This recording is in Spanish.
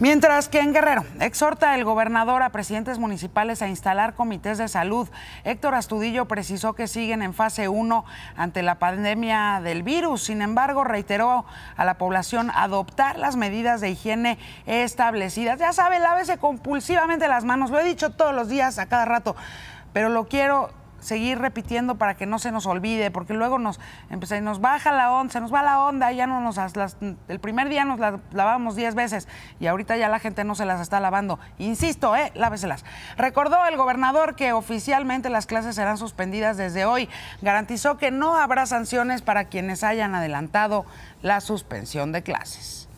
Mientras que en Guerrero exhorta el gobernador a presidentes municipales a instalar comités de salud, Héctor Astudillo precisó que siguen en fase 1 ante la pandemia del virus. Sin embargo, reiteró a la población adoptar las medidas de higiene establecidas. Ya sabe, lávese compulsivamente las manos, lo he dicho todos los días, a cada rato, pero lo quiero seguir repitiendo para que no se nos olvide, porque luego nos, y nos baja la onda, se nos va la onda, ya no nos el primer día nos las lavamos 10 veces y ahorita ya la gente no se las está lavando. Insisto, eh, láveselas. Recordó el gobernador que oficialmente las clases serán suspendidas desde hoy. Garantizó que no habrá sanciones para quienes hayan adelantado la suspensión de clases.